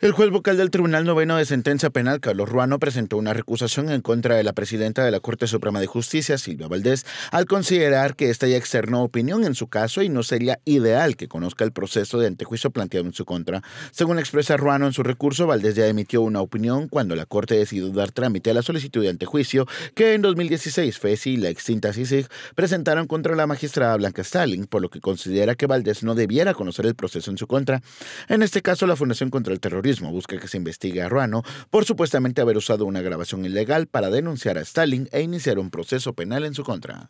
El juez vocal del Tribunal Noveno de Sentencia Penal, Carlos Ruano, presentó una recusación en contra de la presidenta de la Corte Suprema de Justicia, Silvia Valdés, al considerar que esta ya externó opinión en su caso y no sería ideal que conozca el proceso de antejuicio planteado en su contra. Según expresa Ruano en su recurso, Valdés ya emitió una opinión cuando la Corte decidió dar trámite a la solicitud de antejuicio que en 2016 FESI y la extinta CICIG presentaron contra la magistrada Blanca Stalin, por lo que considera que Valdés no debiera conocer el proceso en su contra. En este caso, la Fundación contra el Terrorismo busca que se investigue a Ruano por supuestamente haber usado una grabación ilegal para denunciar a Stalin e iniciar un proceso penal en su contra.